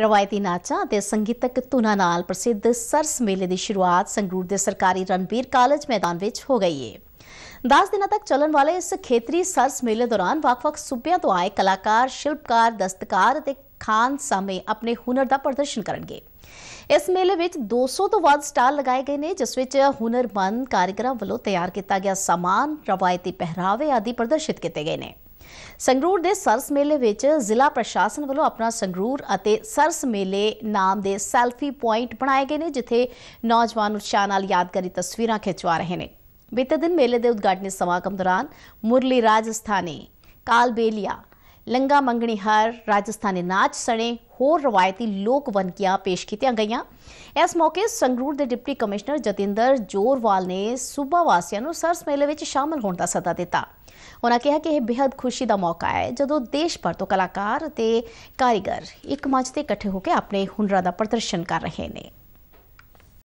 ਰਵਾਇਤੀ ਨਾਚਾਂ ਅਤੇ ਸੰਗੀਤਕ ਧੁਨਾਂ ਨਾਲ ਪ੍ਰਸਿੱਧ ਸਰਸ ਮੇਲੇ ਦੀ ਸ਼ੁਰੂਆਤ ਸੰਗਰੂਰ ਦੇ ਸਰਕਾਰੀ ਰਣਬੀਰ ਕਾਲਜ ਮੈਦਾਨ ਵਿੱਚ ਹੋ ਗਈ ਹੈ 10 ਦਿਨਾਂ ਤੱਕ ਚੱਲਣ ਵਾਲੇ ਇਸ ਖੇਤਰੀ ਸਰਸ ਮੇਲੇ ਦੌਰਾਨ ਵੱਖ-ਵੱਖ ਸੂਬਿਆਂ ਤੋਂ ਆਏ ਕਲਾਕਾਰ, ਸ਼ਿਲਪਕਾਰ, ਦਸਤਕਾਰ ਅਤੇ ਖਾਨ ਸਾਹਮਣੇ ਆਪਣੇ ਹੁਨਰ ਦਾ ਪ੍ਰਦਰਸ਼ਨ ਕਰਨਗੇ ਇਸ ਮੇਲੇ ਵਿੱਚ 200 ਤੋਂ ਵੱਧ ਸਟਾਲ ਲਗਾਏ ਗਏ ਨੇ ਜਿਸ ਵਿੱਚ ਹੁਨਰਮੰਦ ਕਾਰੀਗਰਾਂ ਵੱਲੋਂ ਤਿਆਰ ਕੀਤਾ ਗਿਆ ਸਮਾਨ, ਰਵਾਇਤੀ ਪਹਿਰਾਵੇ ਆਦਿ ਪ੍ਰਦਰਸ਼ਿਤ ਕੀਤੇ ਗਏ ਨੇ ਸੰਗਰੂਰ ਦੇ ਸਰਸ ਮੇਲੇ ਵਿੱਚ ਜ਼ਿਲ੍ਹਾ ਪ੍ਰਸ਼ਾਸਨ ਵੱਲੋਂ ਆਪਣਾ ਸੰਗਰੂਰ ਅਤੇ ਸਰਸ ਮੇਲੇ ਨਾਮ ਦੇ ਸੈਲਫੀ ਪੁਆਇੰਟ ਬਣਾਏ ਗਏ ਨੇ ਜਿੱਥੇ ਨੌਜਵਾਨ ਉਤਸ਼ਾਹ ਨਾਲ ਯਾਦਗਾਰੀ ਤਸਵੀਰਾਂ ਖਿਚਵਾ ਰਹੇ ਨੇ ਬੀਤੇ ਦਿਨ ਮੇਲੇ ਦੇ ਉਦਘਾਟਨੀ ਸਮਾਗਮ ਦੌਰਾਨ ਮੁਰਲੀ ਰਾਜਸਥਾਨੀ ਕਾਲਬੇਲੀਆ ਲੰਗਾ ਮੰਗਣੀ ਹਰ ਰਾਜਸਥਾਨੀ ਨਾਚ ਸਣੇ ਹੋਰ ਰਵਾਇਤੀ ਲੋਕ ਵਨਕੀਆਂ ਪੇਸ਼ ਕੀਤੀਆਂ ਗਈਆਂ ਇਸ ਮੌਕੇ ਸੰਗਰੂਰ ਦੇ ਡਿਪਟੀ ਕਮਿਸ਼ਨਰ ਜਤਿੰਦਰ ਜੋਰਵਾਲ ਨੇ ਸੂਬਾ ਵਾਸੀਆਂ ਨੂੰ ਸਰਸ ਮੇਲੇ ਵਿੱਚ ਸ਼ਾਮਲ ਹੋਣ ਦਾ ਸੱਦਾ ਦਿੱਤਾ ਉਹਨਾਂ ਕਿਹਾ ਕਿ ਇਹ ਬੇहद ਖੁਸ਼ੀ ਦਾ ਮੌਕਾ ਹੈ ਜਦੋਂ ਦੇਸ਼ ਭਰ ਤੋਂ ਕਲਾਕਾਰ ਤੇ ਕਾਰੀਗਰ ਇੱਕ ਮੰਚ ਤੇ ਇਕੱਠੇ ਹੋ ਕੇ ਆਪਣੇ ਹੁਨਰਾਂ ਦਾ ਪ੍ਰਦਰਸ਼ਨ ਕਰ ਰਹੇ ਨੇ